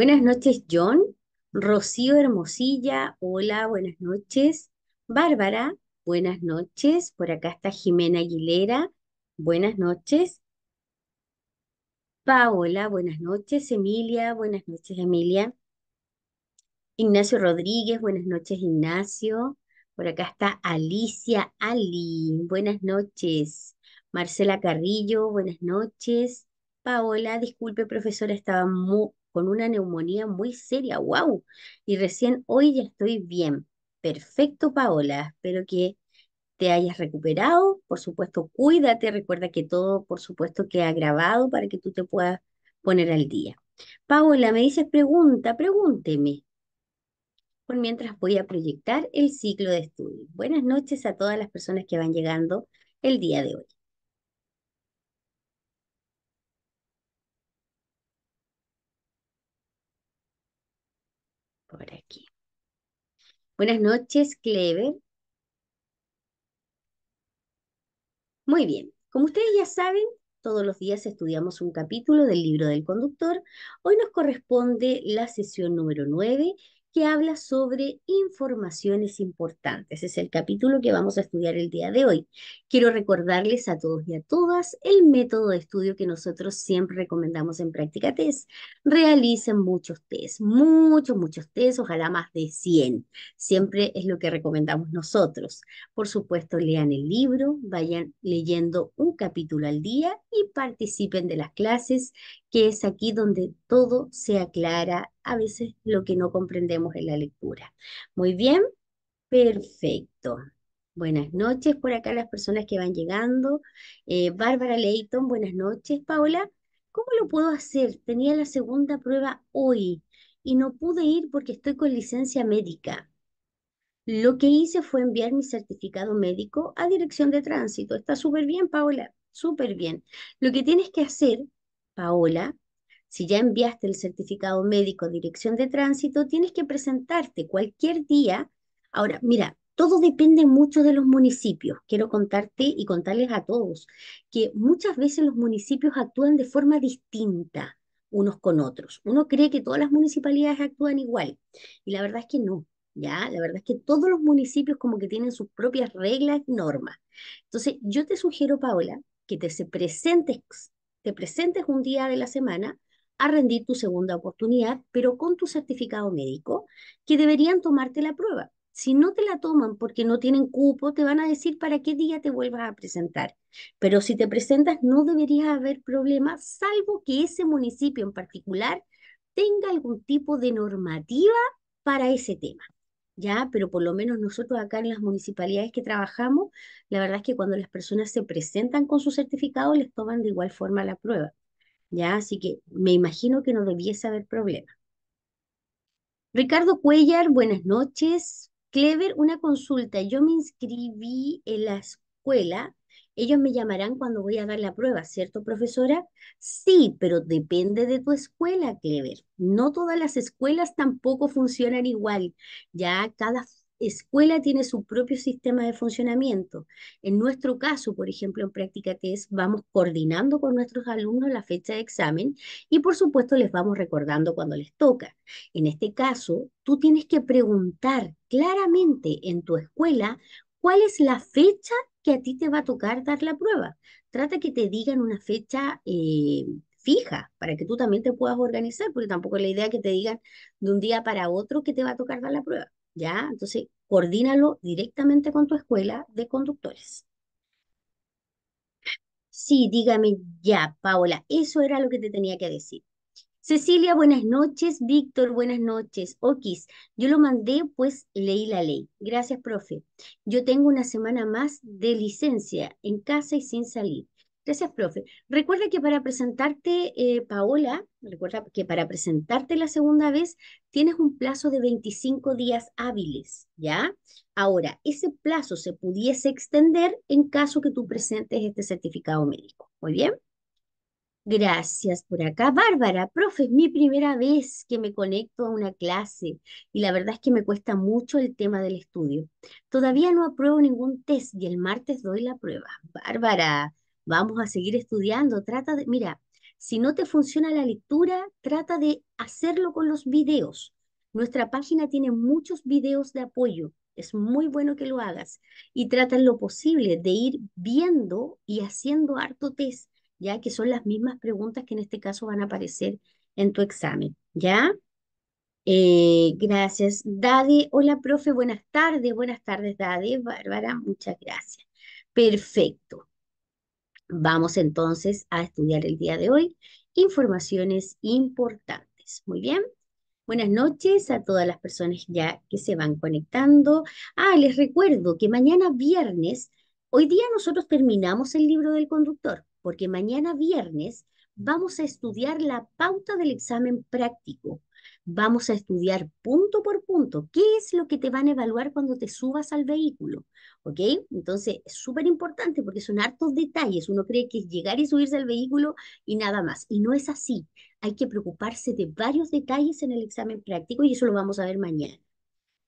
Buenas noches, John. Rocío Hermosilla, hola, buenas noches. Bárbara, buenas noches. Por acá está Jimena Aguilera, buenas noches. Paola, buenas noches. Emilia, buenas noches, Emilia. Ignacio Rodríguez, buenas noches, Ignacio. Por acá está Alicia Ali, buenas noches. Marcela Carrillo, buenas noches. Paola, disculpe, profesora, estaba muy, con una neumonía muy seria, wow. Y recién hoy ya estoy bien. Perfecto, Paola. Espero que te hayas recuperado. Por supuesto, cuídate. Recuerda que todo, por supuesto, queda grabado para que tú te puedas poner al día. Paola, me dices pregunta, pregúnteme. Por mientras voy a proyectar el ciclo de estudio. Buenas noches a todas las personas que van llegando el día de hoy. por aquí. Buenas noches, Clever. Muy bien, como ustedes ya saben, todos los días estudiamos un capítulo del libro del conductor. Hoy nos corresponde la sesión número 9 habla sobre informaciones importantes. Es el capítulo que vamos a estudiar el día de hoy. Quiero recordarles a todos y a todas el método de estudio que nosotros siempre recomendamos en Práctica Test. Realicen muchos test, muchos, muchos test, ojalá más de 100. Siempre es lo que recomendamos nosotros. Por supuesto, lean el libro, vayan leyendo un capítulo al día y participen de las clases, que es aquí donde todo se aclara a veces lo que no comprendemos en la lectura. Muy bien, perfecto. Buenas noches por acá las personas que van llegando. Eh, Bárbara Leighton, buenas noches. Paola, ¿cómo lo puedo hacer? Tenía la segunda prueba hoy y no pude ir porque estoy con licencia médica. Lo que hice fue enviar mi certificado médico a dirección de tránsito. Está súper bien, Paola, súper bien. Lo que tienes que hacer, Paola, si ya enviaste el certificado médico dirección de tránsito, tienes que presentarte cualquier día. Ahora, mira, todo depende mucho de los municipios. Quiero contarte y contarles a todos que muchas veces los municipios actúan de forma distinta unos con otros. Uno cree que todas las municipalidades actúan igual y la verdad es que no. ¿Ya? La verdad es que todos los municipios como que tienen sus propias reglas y normas. Entonces, yo te sugiero, Paola, que te presentes, te presentes un día de la semana a rendir tu segunda oportunidad, pero con tu certificado médico, que deberían tomarte la prueba. Si no te la toman porque no tienen cupo, te van a decir para qué día te vuelvas a presentar. Pero si te presentas, no debería haber problema, salvo que ese municipio en particular tenga algún tipo de normativa para ese tema. ¿ya? Pero por lo menos nosotros acá en las municipalidades que trabajamos, la verdad es que cuando las personas se presentan con su certificado, les toman de igual forma la prueba. ¿ya? Así que me imagino que no debiese haber problema. Ricardo Cuellar, buenas noches. Clever, una consulta. Yo me inscribí en la escuela. Ellos me llamarán cuando voy a dar la prueba, ¿cierto, profesora? Sí, pero depende de tu escuela, Clever. No todas las escuelas tampoco funcionan igual. Ya cada escuela tiene su propio sistema de funcionamiento. En nuestro caso, por ejemplo, en Práctica Test, vamos coordinando con nuestros alumnos la fecha de examen y, por supuesto, les vamos recordando cuando les toca. En este caso, tú tienes que preguntar claramente en tu escuela cuál es la fecha que a ti te va a tocar dar la prueba. Trata que te digan una fecha. Eh, fija para que tú también te puedas organizar, porque tampoco es la idea que te digan de un día para otro que te va a tocar dar la prueba. ¿ya? Entonces, coordínalo directamente con tu escuela de conductores. Sí, dígame ya, Paola, eso era lo que te tenía que decir. Cecilia, buenas noches. Víctor, buenas noches. Okis, yo lo mandé, pues leí la ley. Gracias, profe. Yo tengo una semana más de licencia en casa y sin salir. Gracias, profe. Recuerda que para presentarte, eh, Paola, recuerda que para presentarte la segunda vez tienes un plazo de 25 días hábiles, ¿ya? Ahora, ese plazo se pudiese extender en caso que tú presentes este certificado médico. ¿Muy bien? Gracias por acá. Bárbara, profe, es mi primera vez que me conecto a una clase y la verdad es que me cuesta mucho el tema del estudio. Todavía no apruebo ningún test y el martes doy la prueba. Bárbara, Vamos a seguir estudiando. Trata de, mira, si no te funciona la lectura, trata de hacerlo con los videos. Nuestra página tiene muchos videos de apoyo. Es muy bueno que lo hagas y trata lo posible de ir viendo y haciendo harto test, ya que son las mismas preguntas que en este caso van a aparecer en tu examen, ¿ya? Eh, gracias, Dade. Hola, profe, buenas tardes. Buenas tardes, Dade. Bárbara, muchas gracias. Perfecto. Vamos entonces a estudiar el día de hoy informaciones importantes. Muy bien. Buenas noches a todas las personas ya que se van conectando. Ah, les recuerdo que mañana viernes, hoy día nosotros terminamos el libro del conductor, porque mañana viernes vamos a estudiar la pauta del examen práctico. Vamos a estudiar punto por punto qué es lo que te van a evaluar cuando te subas al vehículo. Entonces es súper importante porque son hartos detalles. Uno cree que es llegar y subirse al vehículo y nada más. Y no es así. Hay que preocuparse de varios detalles en el examen práctico y eso lo vamos a ver mañana.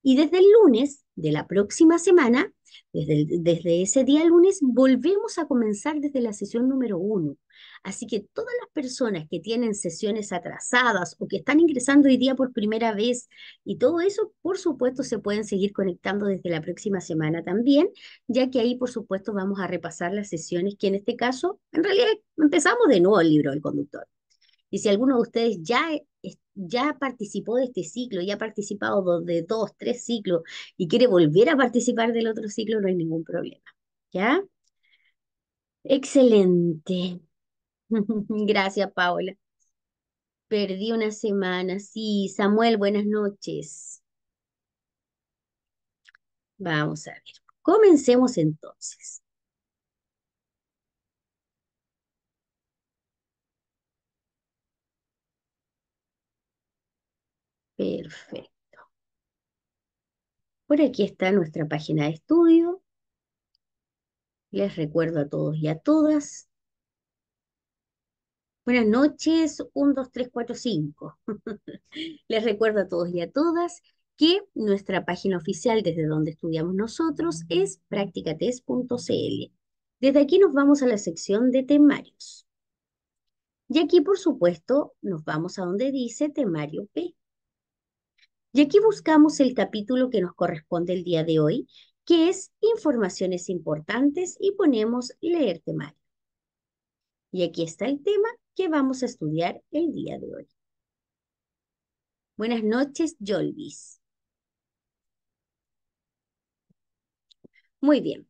Y desde el lunes de la próxima semana, desde, desde ese día lunes, volvemos a comenzar desde la sesión número uno. Así que todas las personas que tienen sesiones atrasadas o que están ingresando hoy día por primera vez y todo eso, por supuesto, se pueden seguir conectando desde la próxima semana también, ya que ahí, por supuesto, vamos a repasar las sesiones que en este caso, en realidad, empezamos de nuevo el libro del conductor. Y si alguno de ustedes ya ya participó de este ciclo, ya ha participado de dos, tres ciclos y quiere volver a participar del otro ciclo, no hay ningún problema. ¿Ya? Excelente. Gracias, Paola. Perdí una semana. Sí, Samuel, buenas noches. Vamos a ver. Comencemos entonces. Perfecto. Por aquí está nuestra página de estudio. Les recuerdo a todos y a todas. Buenas noches, 1, 2, 3, 4, 5. Les recuerdo a todos y a todas que nuestra página oficial desde donde estudiamos nosotros es practicates.cl. Desde aquí nos vamos a la sección de temarios. Y aquí, por supuesto, nos vamos a donde dice temario P. Y aquí buscamos el capítulo que nos corresponde el día de hoy, que es Informaciones importantes y ponemos leer temario. Y aquí está el tema que vamos a estudiar el día de hoy. Buenas noches, Jolvis. Muy bien.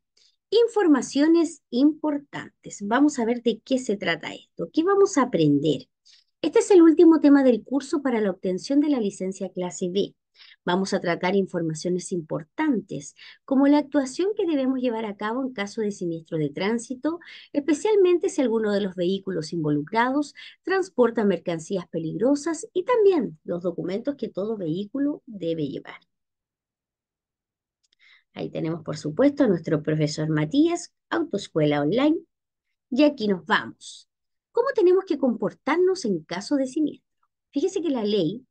Informaciones importantes. Vamos a ver de qué se trata esto. ¿Qué vamos a aprender? Este es el último tema del curso para la obtención de la licencia clase B. Vamos a tratar informaciones importantes, como la actuación que debemos llevar a cabo en caso de siniestro de tránsito, especialmente si alguno de los vehículos involucrados transporta mercancías peligrosas y también los documentos que todo vehículo debe llevar. Ahí tenemos, por supuesto, a nuestro profesor Matías, Autoescuela Online. Y aquí nos vamos. ¿Cómo tenemos que comportarnos en caso de siniestro? Fíjese que la ley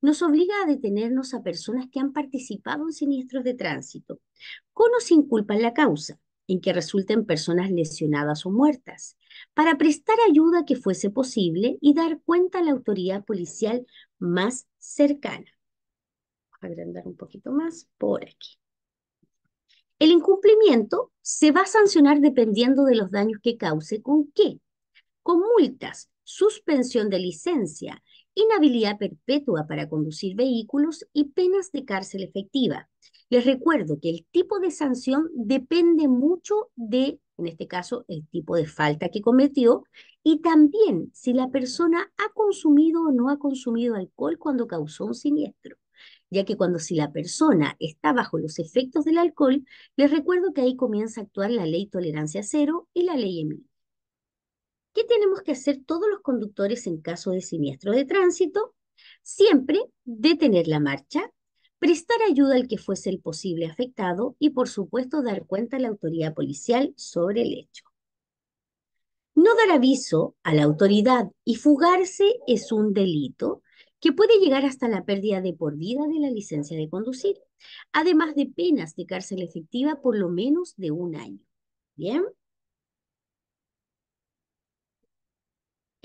nos obliga a detenernos a personas que han participado en siniestros de tránsito, con o sin culpa en la causa, en que resulten personas lesionadas o muertas, para prestar ayuda que fuese posible y dar cuenta a la autoridad policial más cercana. agrandar un poquito más por aquí. El incumplimiento se va a sancionar dependiendo de los daños que cause, con qué, con multas, suspensión de licencia, inhabilidad perpetua para conducir vehículos y penas de cárcel efectiva. Les recuerdo que el tipo de sanción depende mucho de, en este caso, el tipo de falta que cometió y también si la persona ha consumido o no ha consumido alcohol cuando causó un siniestro ya que cuando si la persona está bajo los efectos del alcohol, les recuerdo que ahí comienza a actuar la ley tolerancia cero y la ley Emilia. ¿Qué tenemos que hacer todos los conductores en caso de siniestro de tránsito? Siempre detener la marcha, prestar ayuda al que fuese el posible afectado y, por supuesto, dar cuenta a la autoridad policial sobre el hecho. No dar aviso a la autoridad y fugarse es un delito que puede llegar hasta la pérdida de por vida de la licencia de conducir, además de penas de cárcel efectiva por lo menos de un año. ¿Bien?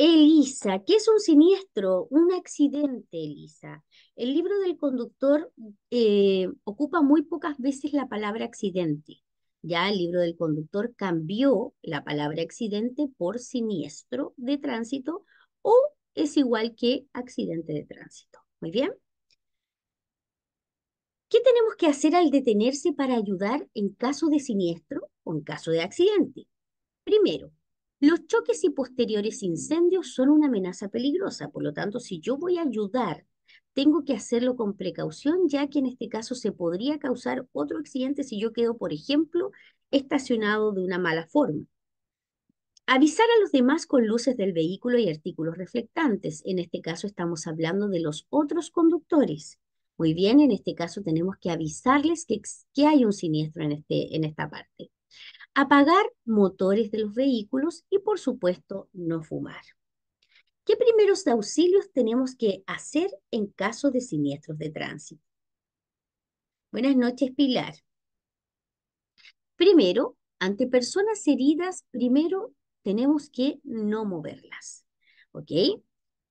Elisa, ¿qué es un siniestro? Un accidente, Elisa. El libro del conductor eh, ocupa muy pocas veces la palabra accidente. Ya el libro del conductor cambió la palabra accidente por siniestro de tránsito o es igual que accidente de tránsito. Muy bien. ¿Qué tenemos que hacer al detenerse para ayudar en caso de siniestro o en caso de accidente? Primero, los choques y posteriores incendios son una amenaza peligrosa, por lo tanto, si yo voy a ayudar, tengo que hacerlo con precaución, ya que en este caso se podría causar otro accidente si yo quedo, por ejemplo, estacionado de una mala forma. Avisar a los demás con luces del vehículo y artículos reflectantes. En este caso estamos hablando de los otros conductores. Muy bien, en este caso tenemos que avisarles que, hay un siniestro en este, esta parte apagar motores de los vehículos y por supuesto no fumar. ¿Qué primeros auxilios tenemos que hacer en caso de siniestros de tránsito? Buenas noches, Pilar. Primero, ante personas heridas, primero tenemos que no moverlas, ¿ok?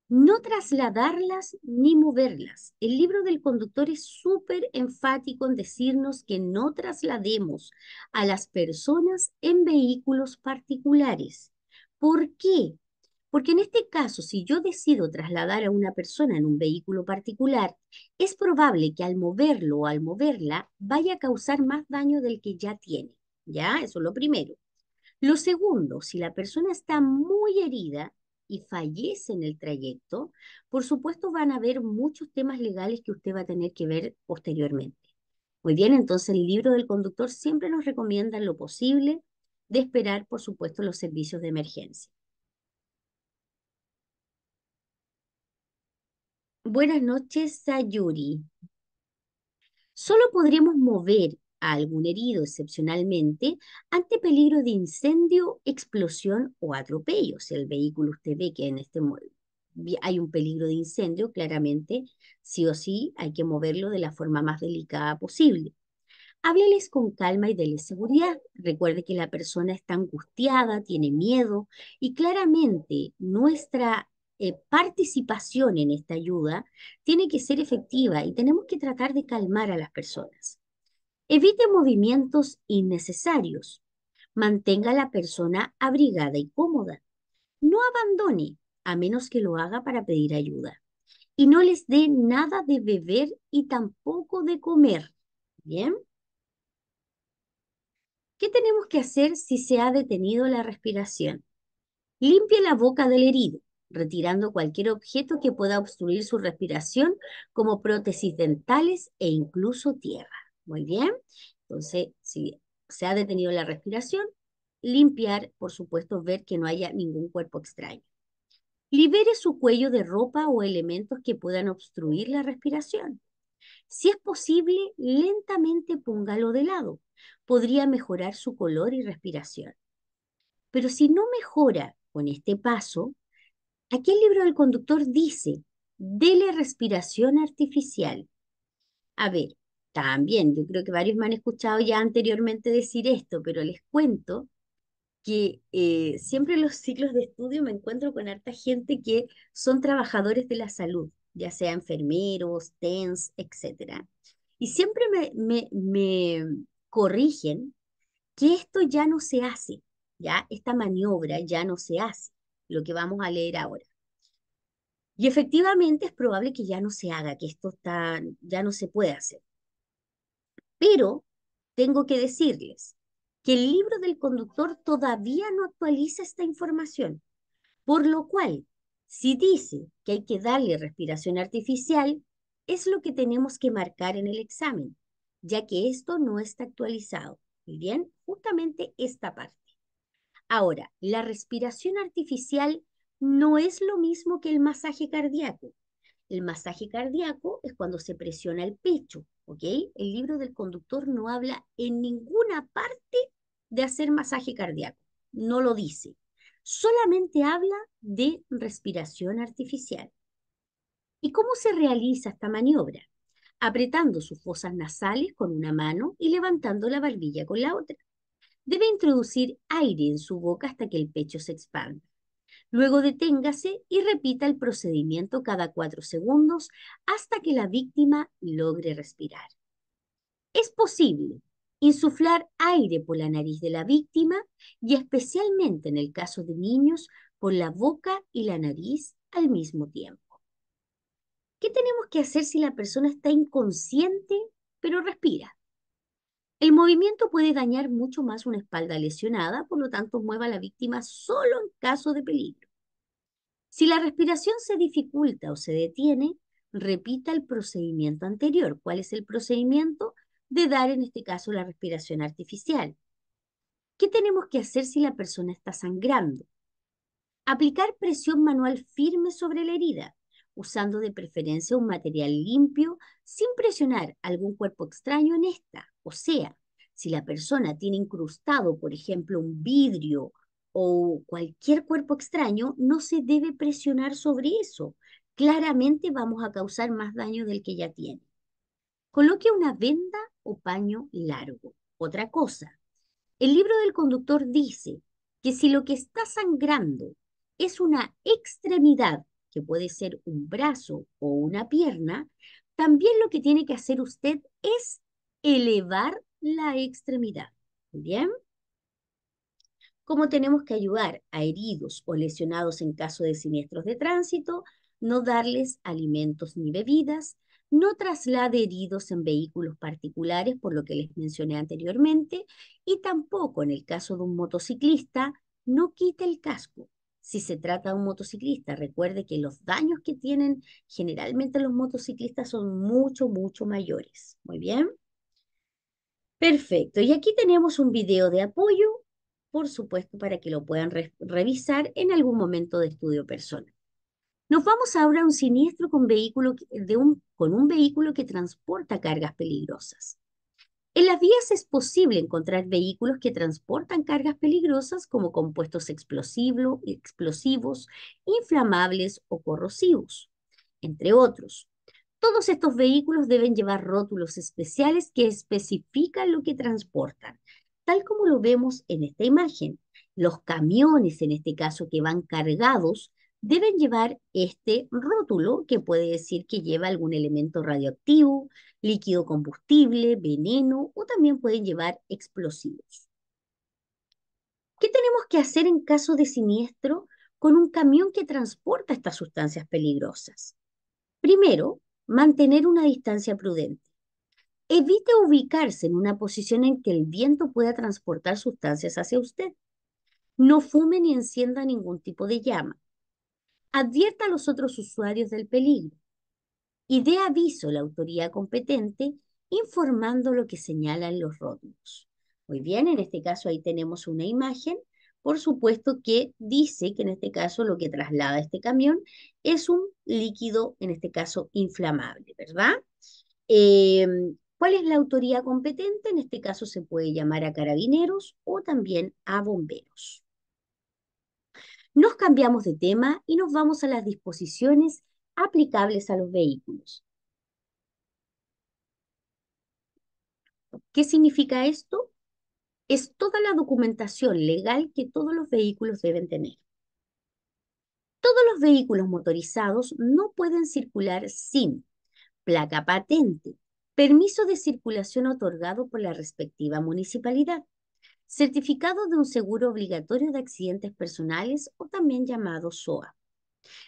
no trasladarlas ni moverlas. El libro del conductor es súper enfático en decirnos que no traslademos a las personas en vehículos particulares. ¿Por qué? Porque en este caso, si yo decido trasladar a una persona en un vehículo particular, es probable que al moverlo o al moverla vaya a causar más daño del que ya tiene. ¿Ya? Eso es lo primero. Lo segundo, si la persona está muy herida, y fallece en el trayecto, por supuesto van a haber muchos temas legales que usted va a tener que ver posteriormente. Muy bien, entonces el libro del conductor siempre nos recomienda lo posible de esperar, por supuesto, los servicios de emergencia. Buenas noches, Sayuri. Solo podremos mover a algún herido excepcionalmente ante peligro de incendio, explosión o atropello. Si el vehículo usted ve que en este hay un peligro de incendio, claramente sí o sí hay que moverlo de la forma más delicada posible. Hábleles con calma y déles seguridad. Recuerde que la persona está angustiada, tiene miedo y claramente nuestra eh, participación en esta ayuda tiene que ser efectiva y tenemos que tratar de calmar a las personas. Evite movimientos innecesarios. Mantenga a la persona abrigada y cómoda. No abandone a menos que lo haga para pedir ayuda. Y no les dé nada de beber y tampoco de comer. ¿Bien? ¿Qué tenemos que hacer si se ha detenido la respiración? Limpie la boca del herido, retirando cualquier objeto que pueda obstruir su respiración, como prótesis dentales e incluso tierra. Muy bien. Entonces, si se ha detenido la respiración, limpiar, por supuesto, ver que no haya ningún cuerpo extraño. Libere su cuello de ropa o elementos que puedan obstruir la respiración. Si es posible, lentamente póngalo de lado. Podría mejorar su color y respiración. Pero si no mejora con este paso, aquí el libro del conductor dice, dele respiración artificial. A ver, también, yo creo que varios me han escuchado ya anteriormente decir esto, pero les cuento que eh, siempre en los ciclos de estudio me encuentro con harta gente que son trabajadores de la salud, ya sea enfermeros, TENS, etc. Y siempre me, me, me corrigen que esto ya no se hace, ya esta maniobra ya no se hace, lo que vamos a leer ahora. Y efectivamente es probable que ya no se haga, que esto está, ya no se puede hacer. Pero tengo que decirles que el libro del conductor todavía no actualiza esta información, por lo cual, si dice que hay que darle respiración artificial, es lo que tenemos que marcar en el examen, ya que esto no está actualizado. Y bien, justamente esta parte. Ahora, la respiración artificial no es lo mismo que el masaje cardíaco. El masaje cardíaco es cuando se presiona el pecho, el libro del conductor no habla en ninguna parte de hacer masaje cardíaco, no lo dice. Solamente habla de respiración artificial. ¿Y cómo se realiza esta maniobra? Apretando sus fosas nasales con una mano y levantando la barbilla con la otra. Debe introducir aire en su boca hasta que el pecho se expanda. Luego deténgase y repita el procedimiento cada cuatro segundos hasta que la víctima logre respirar. Es posible insuflar aire por la nariz de la víctima y especialmente en el caso de niños por la boca y la nariz al mismo tiempo. ¿Qué tenemos que hacer si la persona está inconsciente pero respira? El movimiento puede dañar mucho más una espalda lesionada, por lo tanto mueva a la víctima solo en caso de peligro. Si la respiración se dificulta o se detiene, repita el procedimiento anterior. ¿Cuál es el procedimiento? De dar en este caso la respiración artificial. ¿Qué tenemos que hacer si la persona está sangrando? Aplicar presión manual firme sobre la herida, usando de preferencia un material limpio sin presionar algún cuerpo extraño en esta. O sea, si la persona tiene incrustado, por ejemplo, un vidrio o cualquier cuerpo extraño, no se debe presionar sobre eso. Claramente vamos a causar más daño del que ya tiene. Coloque una venda o paño largo. Otra cosa, el libro del conductor dice que si lo que está sangrando es una extremidad, que puede ser un brazo o una pierna, también lo que tiene que hacer usted es elevar la extremidad. Bien. Como tenemos que ayudar a heridos o lesionados en caso de siniestros de tránsito, no darles alimentos ni bebidas, no traslade heridos en vehículos particulares, por lo que les mencioné anteriormente, y tampoco en el caso de un motociclista, no quite el casco. Si se trata de un motociclista, recuerde que los daños que tienen generalmente los motociclistas son mucho, mucho mayores. Muy bien. Perfecto, y aquí tenemos un video de apoyo, por supuesto, para que lo puedan revisar en algún momento de estudio personal. Nos vamos ahora a un siniestro con, vehículo de con un vehículo que transporta cargas peligrosas. En las vías es posible encontrar vehículos que transportan cargas peligrosas como compuestos explosivos, inflamables o corrosivos, entre otros. Todos estos vehículos deben llevar rótulos especiales que especifican lo que transportan, tal como lo vemos en esta imagen. Los camiones, en este caso, que van cargados, deben llevar este rótulo que puede decir que lleva algún elemento radioactivo, líquido combustible, veneno o también pueden llevar explosivos. ¿Qué tenemos que hacer en caso de siniestro con un camión que transporta estas sustancias peligrosas? Primero, mantener una distancia prudente. Evite ubicarse en una posición en que el viento pueda transportar sustancias hacia usted. No fume ni encienda ningún tipo de llama. Advierta a los otros usuarios del peligro y dé aviso a la autoridad competente informando lo que señalan los rótulos. Muy bien, en este caso ahí tenemos una imagen por supuesto que dice que en este caso lo que traslada este camión es un líquido, en este caso inflamable, ¿verdad? Em, ¿Cuál es la autoridad competente? En este caso se puede llamar a carabineros o también a bomberos. Nos cambiamos de tema y nos vamos a las disposiciones aplicables a los vehículos. ¿Qué significa esto? es toda la documentación legal que todos los vehículos deben tener. Todos los vehículos motorizados no pueden circular sin placa patente, permiso de circulación otorgado por la respectiva municipalidad, certificado de un seguro obligatorio de accidentes personales o también llamado SOA.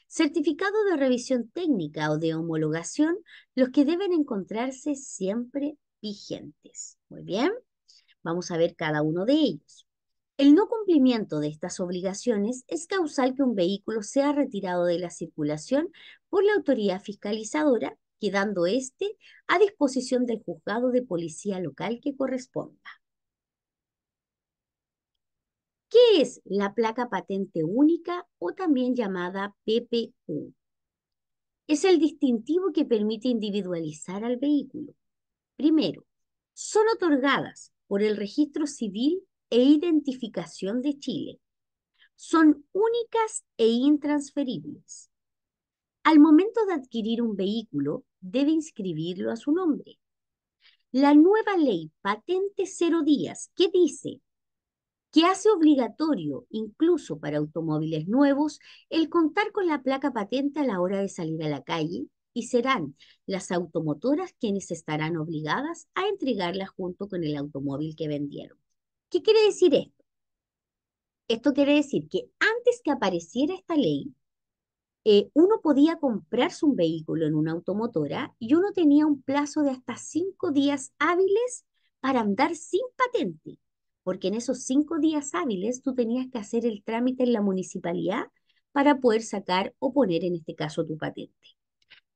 Certificado de revisión técnica o de homologación, los que deben encontrarse siempre vigentes. Muy bien. Vamos a ver cada uno de ellos. El no cumplimiento de estas obligaciones es causal que un vehículo sea retirado de la circulación por la autoridad fiscalizadora, quedando éste a disposición del juzgado de policía local que corresponda. ¿Qué es la placa patente única o también llamada PPU? Es el distintivo que permite individualizar al vehículo. Primero, son otorgadas por el Registro Civil e Identificación de Chile son únicas e intransferibles. Al momento de adquirir un vehículo, debe inscribirlo a su nombre. La nueva ley Patente Cero Días, que dice que hace obligatorio, incluso para automóviles nuevos, el contar con la placa patente a la hora de salir a la calle, y serán las automotoras quienes estarán obligadas a entregarla junto con el automóvil que vendieron. ¿Qué quiere decir esto? Esto quiere decir que antes que apareciera esta ley, eh, uno podía comprarse un vehículo en una automotora y uno tenía un plazo de hasta cinco días hábiles para andar sin patente, porque en esos cinco días hábiles tú tenías que hacer el trámite en la municipalidad para poder sacar o poner en este caso tu patente.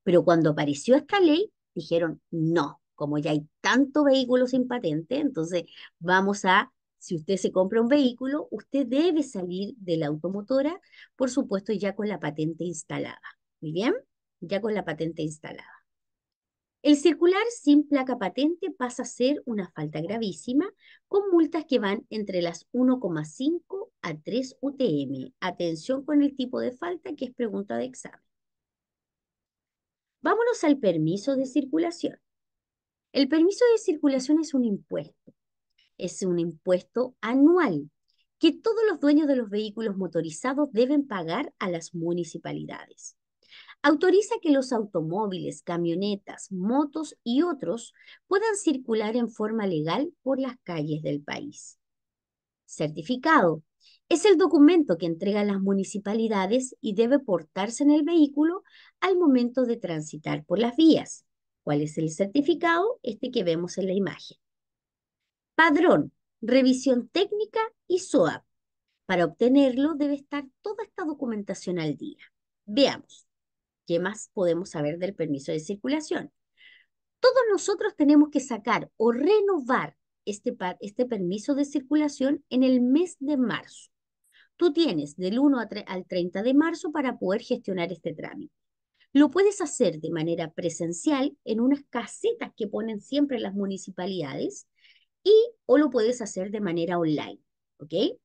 Pero cuando apareció esta ley, dijeron, no, como ya hay tanto vehículo sin patente, entonces vamos a, si usted se compra un vehículo, usted debe salir de la automotora, por supuesto, ya con la patente instalada. Muy bien, ya con la patente instalada. El circular sin placa patente pasa a ser una falta gravísima con multas que van entre las 1,5 a 3 UTM. Atención con el tipo de falta que es pregunta de examen. Vámonos al permiso de circulación. El permiso de circulación es un impuesto. Es un impuesto anual que todos los dueños de los vehículos motorizados deben pagar a las municipalidades. Autoriza que los automóviles, camionetas, motos y otros puedan circular en forma legal por las calles del país. Certificado es el documento que entregan las municipalidades y debe portarse en el vehículo al momento de transitar por las vías. ¿Cuál es el certificado? Este que vemos en la imagen. Padrón, revisión técnica y SOAP. Para obtenerlo debe estar toda esta documentación al día. Veamos, ¿qué más podemos saber del permiso de circulación? Todos nosotros tenemos que sacar o renovar este, este permiso de circulación en el mes de marzo. Tú tienes del 1 al 30 de marzo para poder gestionar este trámite. Lo puedes hacer de manera presencial en unas casetas que ponen siempre las municipalidades y o lo puedes hacer de manera online, ¿ok?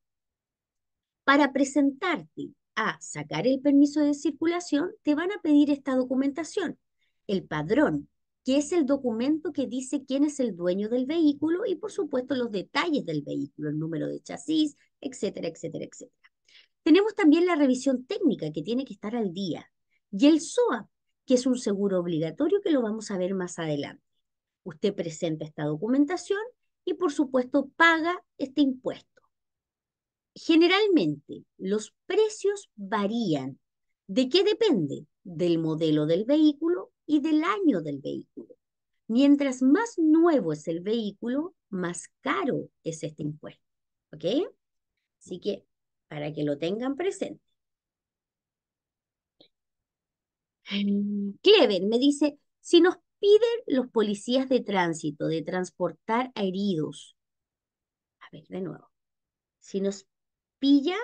Para presentarte a sacar el permiso de circulación, te van a pedir esta documentación, el padrón, que es el documento que dice quién es el dueño del vehículo y por supuesto los detalles del vehículo, el número de chasis, etcétera, etcétera, etcétera. Tenemos también la revisión técnica que tiene que estar al día y el SOAP, que es un seguro obligatorio que lo vamos a ver más adelante. Usted presenta esta documentación y por supuesto paga este impuesto. Generalmente los precios varían. ¿De qué depende? Del modelo del vehículo y del año del vehículo. Mientras más nuevo es el vehículo, más caro es este impuesto. ¿Ok? Así que para que lo tengan presente. Clever me dice, si nos piden los policías de tránsito de transportar a heridos, a ver, de nuevo, si nos pilla,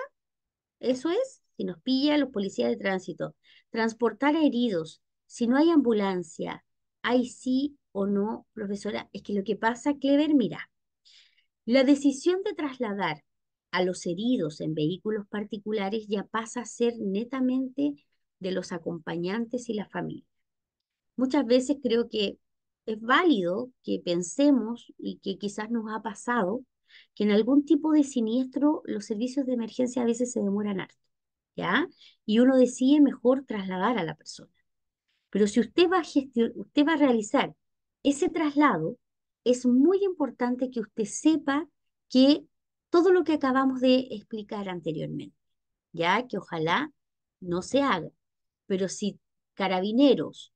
eso es, si nos pilla los policías de tránsito, transportar a heridos, si no hay ambulancia, hay sí o no, profesora, es que lo que pasa, Clever, mira, la decisión de trasladar a los heridos en vehículos particulares ya pasa a ser netamente de los acompañantes y la familia. Muchas veces creo que es válido que pensemos y que quizás nos ha pasado que en algún tipo de siniestro los servicios de emergencia a veces se demoran harto, ¿ya? Y uno decide mejor trasladar a la persona. Pero si usted va usted va a realizar ese traslado, es muy importante que usted sepa que todo lo que acabamos de explicar anteriormente, ya que ojalá no se haga. Pero si carabineros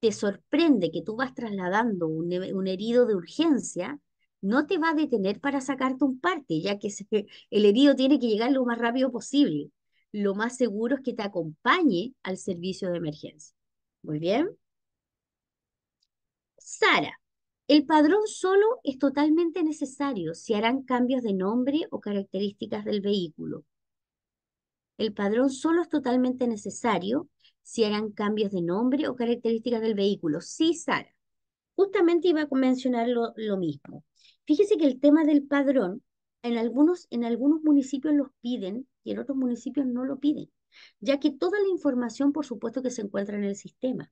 te sorprende que tú vas trasladando un, herido de urgencia, no te va a detener para sacarte un parte, ya que el herido tiene que llegar lo más rápido posible. Lo más seguro es que te acompañe al servicio de emergencia. Muy bien. Sara, el padrón solo es totalmente necesario si harán cambios de nombre o características del vehículo. El padrón solo es totalmente necesario si harán cambios de nombre o características del vehículo. Sí, Sara. Justamente iba a mencionar lo, lo mismo. Fíjese que el tema del padrón, en algunos, en algunos municipios los piden y en otros municipios no lo piden, ya que toda la información, por supuesto, que se encuentra en el sistema.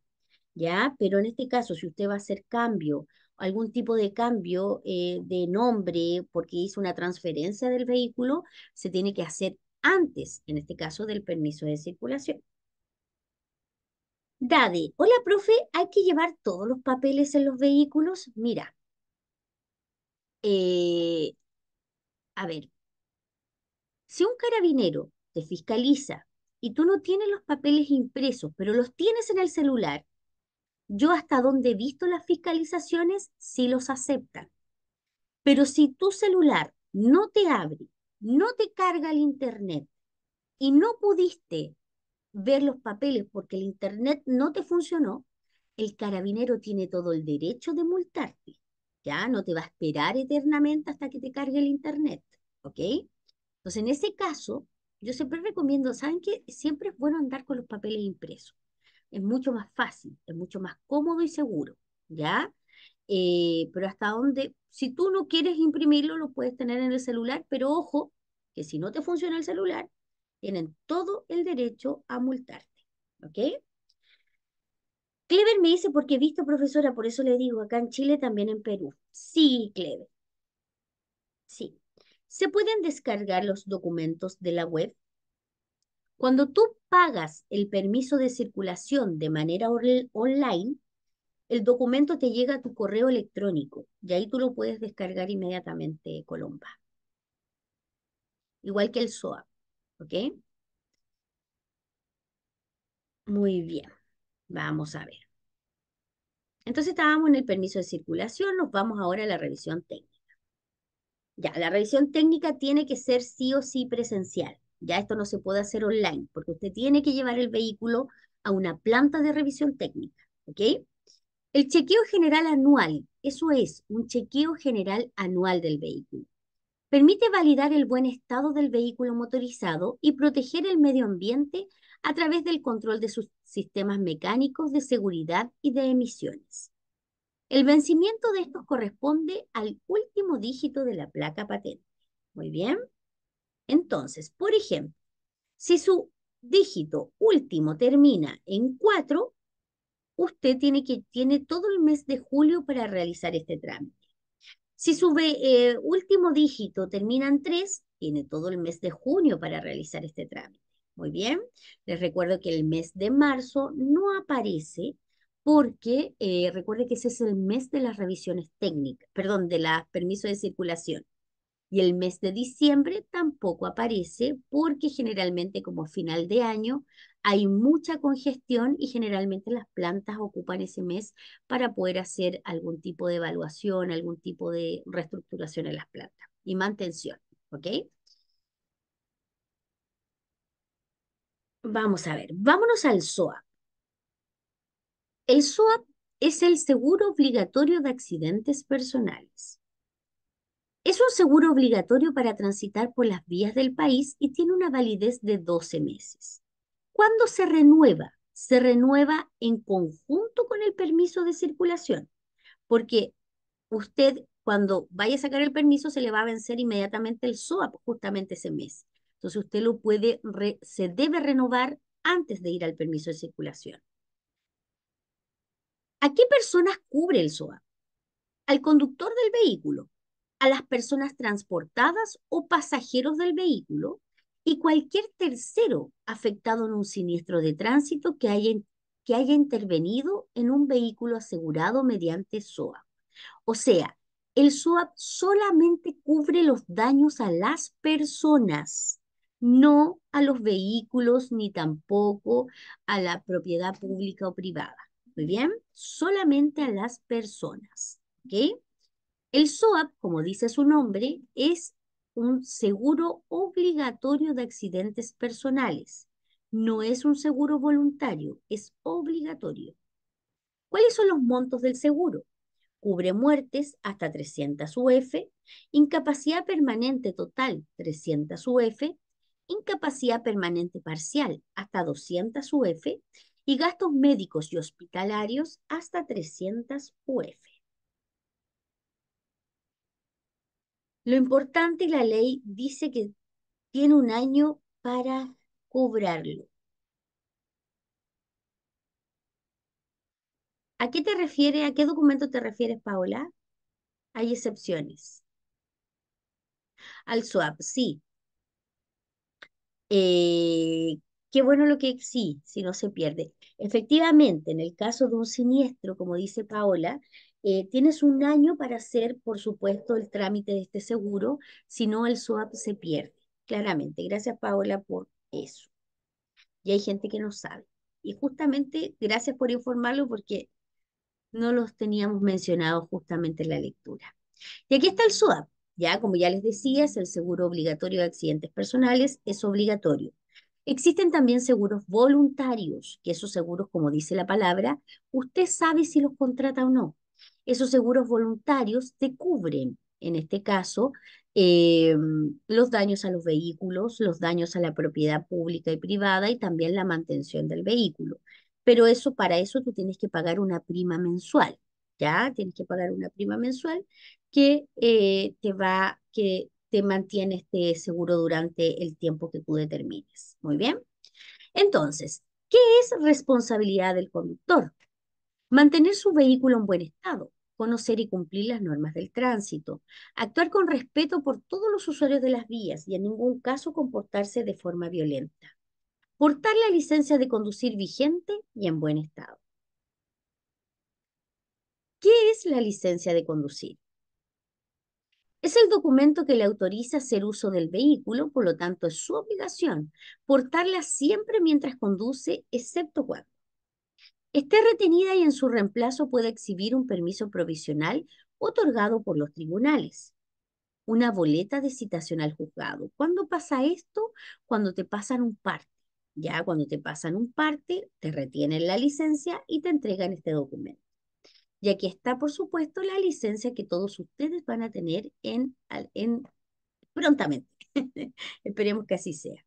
¿ya? Pero en este caso, si usted va a hacer cambio algún tipo de cambio eh, de nombre porque hizo una transferencia del vehículo, se tiene que hacer antes, en este caso, del permiso de circulación. Dade, hola profe, ¿hay que llevar todos los papeles en los vehículos? Mira, eh, a ver, si un carabinero te fiscaliza y tú no tienes los papeles impresos, pero los tienes en el celular, yo hasta donde he visto las fiscalizaciones, sí los aceptan. Pero si tu celular no te abre, no te carga el Internet y no pudiste ver los papeles porque el Internet no te funcionó, el carabinero tiene todo el derecho de multarte. Ya no te va a esperar eternamente hasta que te cargue el Internet. ¿Ok? Entonces, en ese caso, yo siempre recomiendo, ¿saben que Siempre es bueno andar con los papeles impresos es mucho más fácil, es mucho más cómodo y seguro, ¿ya? Eh, pero hasta donde, si tú no quieres imprimirlo, lo puedes tener en el celular, pero ojo, que si no te funciona el celular, tienen todo el derecho a multarte, ¿ok? Clever me dice, porque he visto profesora, por eso le digo, acá en Chile, también en Perú. Sí, Clever. Sí. ¿Se pueden descargar los documentos de la web? Cuando tú pagas el permiso de circulación de manera online, el documento te llega a tu correo electrónico y ahí tú lo puedes descargar inmediatamente, Colomba. Igual que el SOAP, ¿ok? Muy bien, vamos a ver. Entonces estábamos en el permiso de circulación, nos vamos ahora a la revisión técnica. Ya, la revisión técnica tiene que ser sí o sí presencial. Ya esto no se puede hacer online, porque usted tiene que llevar el vehículo a una planta de revisión técnica, ¿ok? El chequeo general anual, eso es, un chequeo general anual del vehículo. Permite validar el buen estado del vehículo motorizado y proteger el medio ambiente a través del control de sus sistemas mecánicos de seguridad y de emisiones. El vencimiento de estos corresponde al último dígito de la placa patente. Muy bien. Entonces, por ejemplo, si su dígito último termina en 4, usted tiene, que, tiene todo el mes de julio para realizar este trámite. Si su eh, último dígito termina en 3, tiene todo el mes de junio para realizar este trámite. Muy bien, les recuerdo que el mes de marzo no aparece porque eh, recuerde que ese es el mes de las revisiones técnicas, perdón, de la permisos de circulación. Y el mes de diciembre tampoco aparece porque generalmente como final de año hay mucha congestión y generalmente las plantas ocupan ese mes para poder hacer algún tipo de evaluación, algún tipo de reestructuración en las plantas y mantención. ¿Ok? Vamos a ver, vámonos al SOAP. El SOAP es el seguro obligatorio de accidentes personales. Es un seguro obligatorio para transitar por las vías del país y tiene una validez de 12 meses. ¿Cuándo se renueva? Se renueva en conjunto con el permiso de circulación, porque usted cuando vaya a sacar el permiso se le va a vencer inmediatamente el SOAP justamente ese mes. Entonces usted lo puede, se debe renovar antes de ir al permiso de circulación. ¿A qué personas cubre el SOAP? Al conductor del vehículo, a las personas transportadas o pasajeros del vehículo y cualquier tercero afectado en un siniestro de tránsito que haya, que haya intervenido en un vehículo asegurado mediante SOAP. O sea, el SOAP solamente cubre los daños a las personas, no a los vehículos ni tampoco a la propiedad pública o privada. Muy bien, solamente a las personas. ¿Ok? El SOAP, como dice su nombre, es un seguro obligatorio de accidentes personales. No es un seguro voluntario, es obligatorio. ¿Cuáles son los montos del seguro? Cubre muertes hasta 300 UF, incapacidad permanente total 300 UF, incapacidad permanente parcial hasta 200 UF y gastos médicos y hospitalarios hasta 300 UF. Lo importante, la ley dice que tiene un año para cobrarlo. ¿A qué te refieres? ¿A qué documento te refieres, Paola? Hay excepciones. Al swap, sí. Eh, qué bueno lo que sí, si no se pierde. Efectivamente, en el caso de un siniestro, como dice Paola, eh, tienes un año para hacer, por supuesto, el trámite de este seguro, si no el SOAP se pierde, claramente. Gracias, Paola, por eso. Y hay gente que no sabe. Y justamente, gracias por informarlo porque no los teníamos mencionados justamente en la lectura. Y aquí está el SOAP. Ya, como ya les decía, es el seguro obligatorio de accidentes personales, es obligatorio. Existen también seguros voluntarios, que esos seguros, como dice la palabra, usted sabe si los contrata o no esos seguros voluntarios te cubren, en este caso, eh, los daños a los vehículos, los daños a la propiedad pública y privada y también la mantención del vehículo. Pero eso, para eso tú tienes que pagar una prima mensual, ¿ya? Tienes que pagar una prima mensual que eh, te va, que te mantiene este seguro durante el tiempo que tú determines. Muy bien. Entonces, ¿qué es responsabilidad del conductor? Mantener su vehículo en buen estado, conocer y cumplir las normas del tránsito, actuar con respeto por todos los usuarios de las vías y en ningún caso comportarse de forma violenta, portar la licencia de conducir vigente y en buen estado. ¿Qué es la licencia de conducir? Es el documento que le autoriza hacer uso del vehículo, por lo tanto es su obligación portarla siempre mientras conduce, excepto cuando esté retenida y en su reemplazo pueda exhibir un permiso provisional otorgado por los tribunales. Una boleta de citación al juzgado. ¿Cuándo pasa esto? Cuando te pasan un parte. Ya cuando te pasan un parte, te retienen la licencia y te entregan este documento. Y aquí está, por supuesto, la licencia que todos ustedes van a tener en, en prontamente. Esperemos que así sea.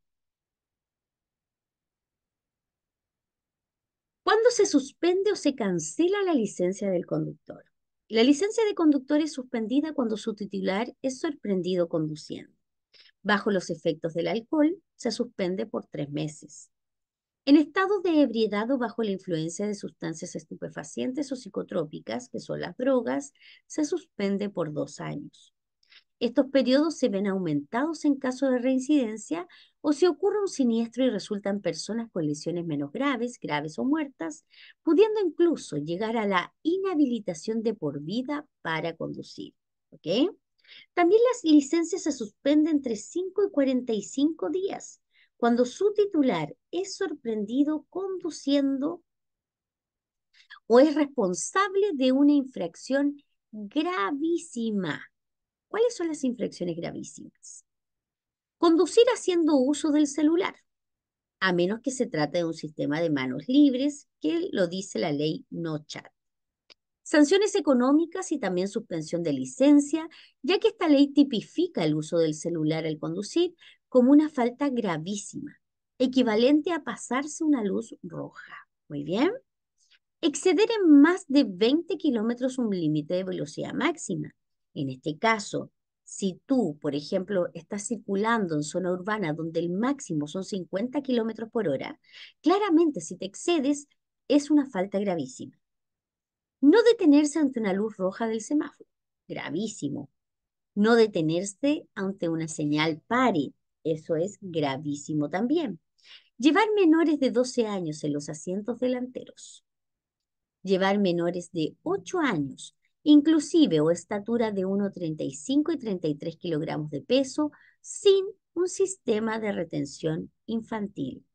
¿Cuándo se suspende o se cancela la licencia del conductor? La licencia de conductor es suspendida cuando su titular es sorprendido conduciendo. Bajo los efectos del alcohol, se suspende por tres meses. En estado de ebriedad o bajo la influencia de sustancias estupefacientes o psicotrópicas, que son las drogas, se suspende por dos años. Estos periodos se ven aumentados en caso de reincidencia o si ocurre un siniestro y resultan personas con lesiones menos graves, graves o muertas, pudiendo incluso llegar a la inhabilitación de por vida para conducir. También las licencias se suspenden entre 5 y 45 días cuando su titular es sorprendido conduciendo o es responsable de una infracción gravísima ¿Cuáles son las infracciones gravísimas? Conducir haciendo uso del celular, a menos que se trate de un sistema de manos libres, que lo dice la ley No Chat. Sanciones económicas y también suspensión de licencia, ya que esta ley tipifica el uso del celular al conducir como una falta gravísima, equivalente a pasarse una luz roja. Muy bien. Exceder en más de 20 kilómetros un límite de velocidad máxima, en este caso, si tú, por ejemplo, estás circulando en zona urbana donde el máximo son 50 kilómetros por hora, claramente si te excedes es una falta gravísima. No detenerse ante una luz roja del semáforo, gravísimo. No detenerse ante una señal pare, eso es gravísimo también. Llevar menores de 12 años en los asientos delanteros. Llevar menores de 8 años inclusive o estatura de 1,35 y 33 kilogramos de peso, sin un sistema de retención infantil.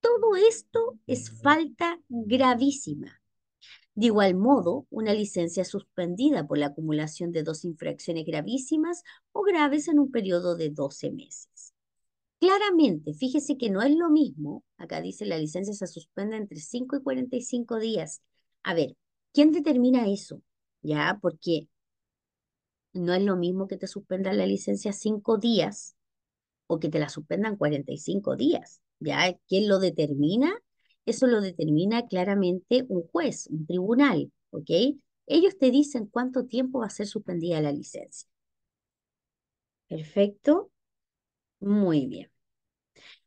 Todo esto es falta gravísima. De igual modo, una licencia suspendida por la acumulación de dos infracciones gravísimas o graves en un periodo de 12 meses. Claramente, fíjese que no es lo mismo, acá dice la licencia se suspende entre 5 y 45 días. A ver, ¿quién determina eso? ¿ya? Porque no es lo mismo que te suspendan la licencia cinco días o que te la suspendan 45 días, ¿ya? ¿Quién lo determina? Eso lo determina claramente un juez, un tribunal, ¿ok? Ellos te dicen cuánto tiempo va a ser suspendida la licencia. Perfecto. Muy bien.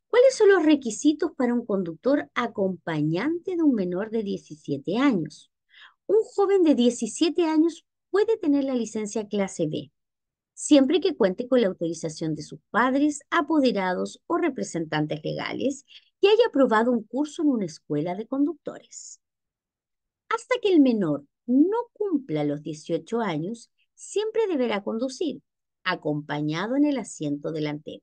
¿Cuáles son los requisitos para un conductor acompañante de un menor de 17 años? un joven de 17 años puede tener la licencia clase B, siempre que cuente con la autorización de sus padres, apoderados o representantes legales y haya aprobado un curso en una escuela de conductores. Hasta que el menor no cumpla los 18 años, siempre deberá conducir, acompañado en el asiento delantero.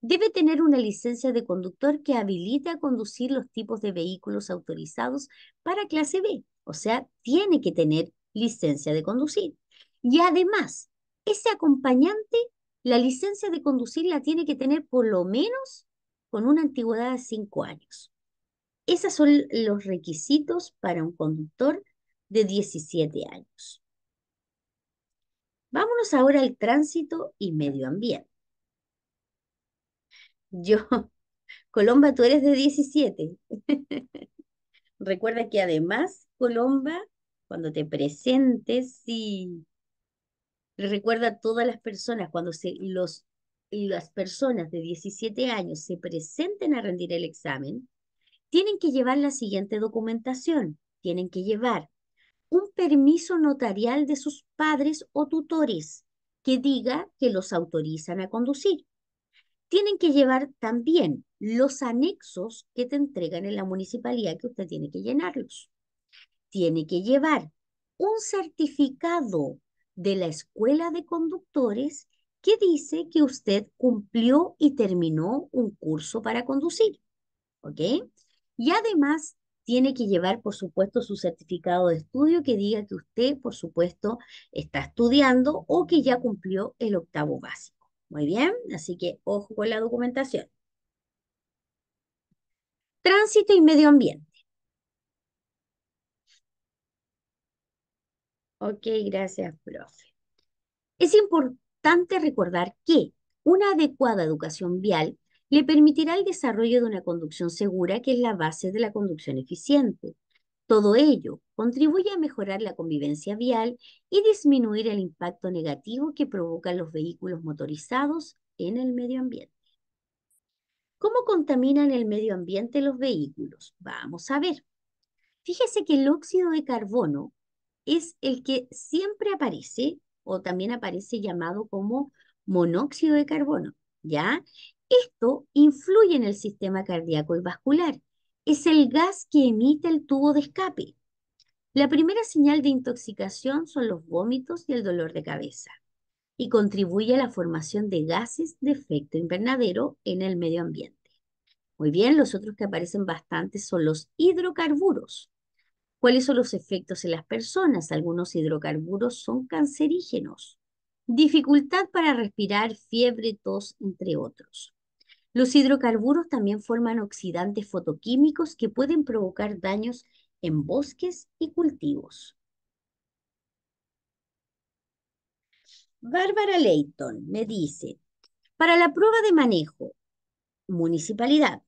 Debe tener una licencia de conductor que habilite a conducir los tipos de vehículos autorizados para clase B, o sea, tiene que tener licencia de conducir. Y además, ese acompañante, la licencia de conducir la tiene que tener por lo menos con una antigüedad de cinco años. Esos son los requisitos para un conductor de 17 años. Vámonos ahora al tránsito y medio ambiente. Yo, Colomba, tú eres de 17. Recuerda que además Colomba, cuando te presentes, y recuerda a todas las personas, cuando se, los, las personas de 17 años se presenten a rendir el examen, tienen que llevar la siguiente documentación. Tienen que llevar un permiso notarial de sus padres o tutores que diga que los autorizan a conducir. Tienen que llevar también los anexos que te entregan en la municipalidad que usted tiene que llenarlos tiene que llevar un certificado de la escuela de conductores que dice que usted cumplió y terminó un curso para conducir. ¿Ok? Y además tiene que llevar, por supuesto, su certificado de estudio que diga que usted, por supuesto, está estudiando o que ya cumplió el octavo básico. Muy bien, así que ojo con la documentación. Tránsito y medio ambiente. Ok, gracias, profe. Es importante recordar que una adecuada educación vial le permitirá el desarrollo de una conducción segura que es la base de la conducción eficiente. Todo ello contribuye a mejorar la convivencia vial y disminuir el impacto negativo que provocan los vehículos motorizados en el medio ambiente. ¿Cómo contaminan el medio ambiente los vehículos? Vamos a ver. Fíjese que el óxido de carbono es el que siempre aparece o también aparece llamado como monóxido de carbono, ¿ya? Esto influye en el sistema cardíaco y vascular. Es el gas que emite el tubo de escape. La primera señal de intoxicación son los vómitos y el dolor de cabeza y contribuye a la formación de gases de efecto invernadero en el medio ambiente. Muy bien, los otros que aparecen bastante son los hidrocarburos, ¿Cuáles son los efectos en las personas? Algunos hidrocarburos son cancerígenos. Dificultad para respirar, fiebre, tos, entre otros. Los hidrocarburos también forman oxidantes fotoquímicos que pueden provocar daños en bosques y cultivos. Bárbara Leighton me dice, para la prueba de manejo, municipalidad,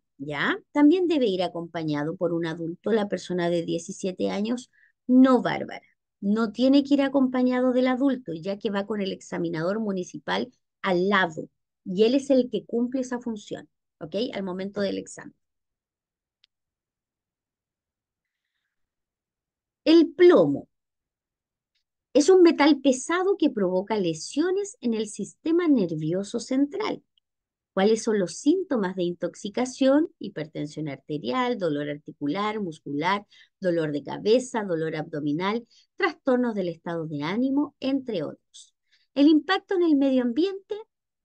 también debe ir acompañado por un adulto. La persona de 17 años, no bárbara, no tiene que ir acompañado del adulto, ya que va con el examinador municipal al lado y él es el que cumple esa función, ¿ok? Al momento del examen. El plomo es un metal pesado que provoca lesiones en el sistema nervioso central cuáles son los síntomas de intoxicación, hipertensión arterial, dolor articular, muscular, dolor de cabeza, dolor abdominal, trastornos del estado de ánimo, entre otros. El impacto en el medio ambiente,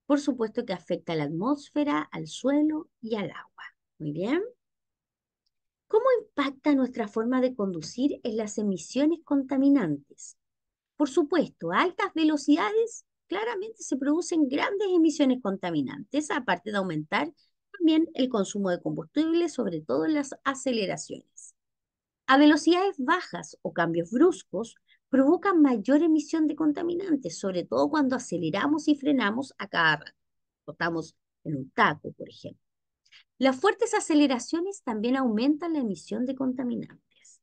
por supuesto que afecta a la atmósfera, al suelo y al agua. Muy bien. ¿Cómo impacta nuestra forma de conducir en las emisiones contaminantes? Por supuesto, altas velocidades claramente se producen grandes emisiones contaminantes, aparte de aumentar también el consumo de combustible, sobre todo en las aceleraciones. A velocidades bajas o cambios bruscos, provocan mayor emisión de contaminantes, sobre todo cuando aceleramos y frenamos a cada rato. Botamos en un taco, por ejemplo. Las fuertes aceleraciones también aumentan la emisión de contaminantes.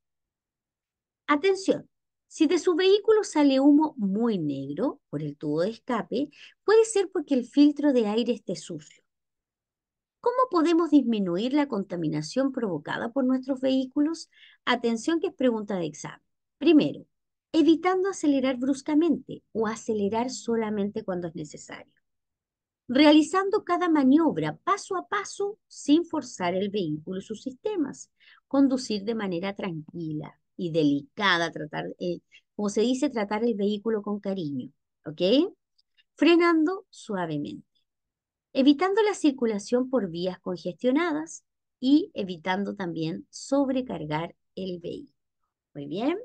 Atención, si de su vehículo sale humo muy negro por el tubo de escape, puede ser porque el filtro de aire esté sucio. ¿Cómo podemos disminuir la contaminación provocada por nuestros vehículos? Atención que es pregunta de examen. Primero, evitando acelerar bruscamente o acelerar solamente cuando es necesario. Realizando cada maniobra paso a paso sin forzar el vehículo y sus sistemas. Conducir de manera tranquila, y delicada, tratar, eh, como se dice, tratar el vehículo con cariño, ¿ok? Frenando suavemente, evitando la circulación por vías congestionadas y evitando también sobrecargar el vehículo. Muy bien.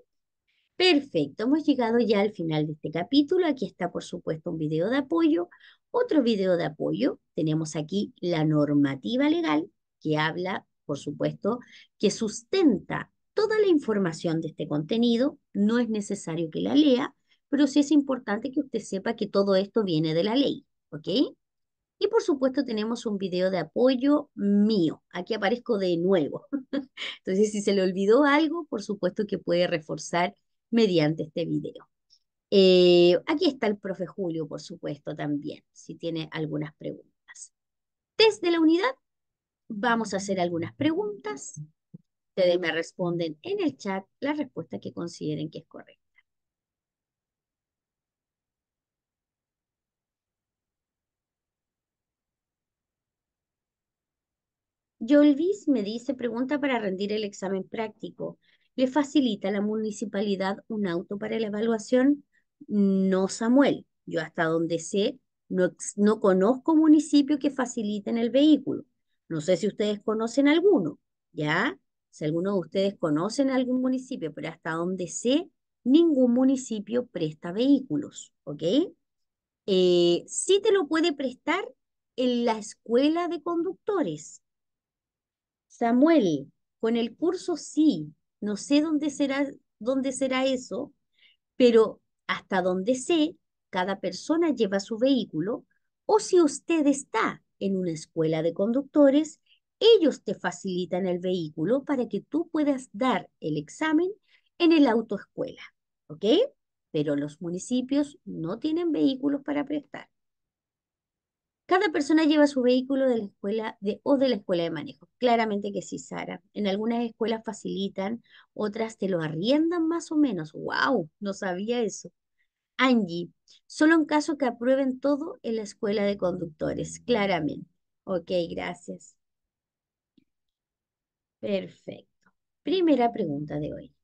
Perfecto, hemos llegado ya al final de este capítulo. Aquí está, por supuesto, un video de apoyo. Otro video de apoyo, tenemos aquí la normativa legal que habla, por supuesto, que sustenta toda la información de este contenido, no es necesario que la lea, pero sí es importante que usted sepa que todo esto viene de la ley, ¿ok? Y por supuesto tenemos un video de apoyo mío, aquí aparezco de nuevo. Entonces, si se le olvidó algo, por supuesto que puede reforzar mediante este video. Eh, aquí está el profe Julio, por supuesto, también, si tiene algunas preguntas. Desde la unidad, vamos a hacer algunas preguntas Ustedes me responden en el chat la respuesta que consideren que es correcta. Yolvis me dice, pregunta para rendir el examen práctico. ¿Le facilita la municipalidad un auto para la evaluación? No, Samuel. Yo hasta donde sé, no, no conozco municipio que faciliten el vehículo. No sé si ustedes conocen alguno, ¿ya? Si alguno de ustedes conocen algún municipio, pero hasta donde sé, ningún municipio presta vehículos, ¿ok? Eh, sí te lo puede prestar en la escuela de conductores. Samuel, con el curso sí, no sé dónde será, dónde será eso, pero hasta donde sé, cada persona lleva su vehículo o si usted está en una escuela de conductores, ellos te facilitan el vehículo para que tú puedas dar el examen en el autoescuela, ¿ok? Pero los municipios no tienen vehículos para prestar. Cada persona lleva su vehículo de la escuela de, o de la escuela de manejo. Claramente que sí, Sara. En algunas escuelas facilitan, otras te lo arriendan más o menos. ¡Wow! No sabía eso. Angie, solo en caso que aprueben todo en la escuela de conductores, claramente. Ok, gracias. Perfecto. Primera pregunta de hoy.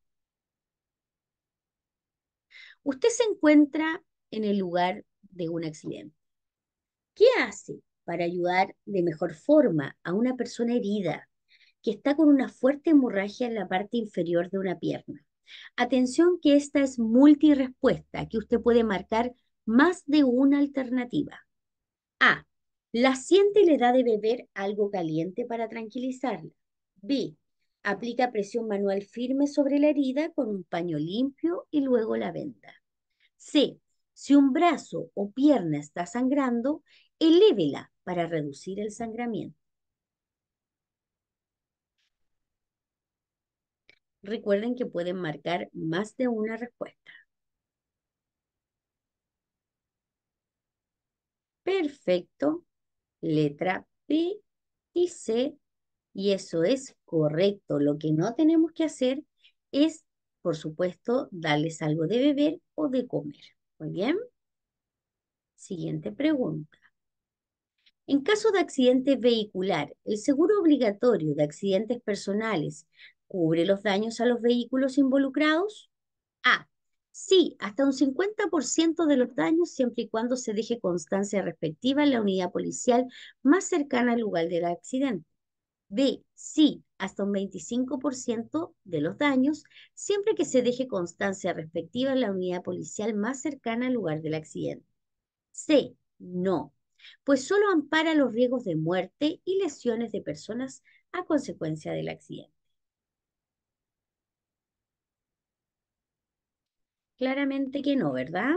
Usted se encuentra en el lugar de un accidente. ¿Qué hace para ayudar de mejor forma a una persona herida que está con una fuerte hemorragia en la parte inferior de una pierna? Atención que esta es multirespuesta, que usted puede marcar más de una alternativa. A. La siente y le da de beber algo caliente para tranquilizarla. B. Aplica presión manual firme sobre la herida con un paño limpio y luego la venda. C. Si un brazo o pierna está sangrando, elévela para reducir el sangramiento. Recuerden que pueden marcar más de una respuesta. Perfecto. Letra P y C y eso es correcto. Lo que no tenemos que hacer es, por supuesto, darles algo de beber o de comer. Muy bien. Siguiente pregunta. En caso de accidente vehicular, ¿el seguro obligatorio de accidentes personales cubre los daños a los vehículos involucrados? A. Sí, hasta un 50% de los daños siempre y cuando se deje constancia respectiva en la unidad policial más cercana al lugar del accidente. B, sí, hasta un 25% de los daños, siempre que se deje constancia respectiva en la unidad policial más cercana al lugar del accidente. C, no, pues solo ampara los riesgos de muerte y lesiones de personas a consecuencia del accidente. Claramente que no, ¿verdad?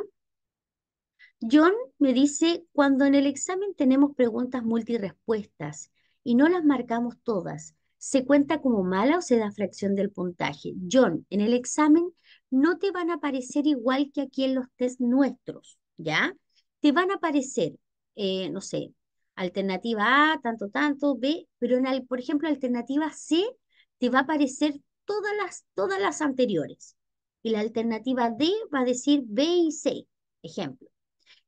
John me dice, cuando en el examen tenemos preguntas multirespuestas y no las marcamos todas. ¿Se cuenta como mala o se da fracción del puntaje? John, en el examen no te van a aparecer igual que aquí en los test nuestros, ¿ya? Te van a aparecer, eh, no sé, alternativa A, tanto, tanto, B, pero en por ejemplo, alternativa C te va a aparecer todas las, todas las anteriores. Y la alternativa D va a decir B y C, ejemplo.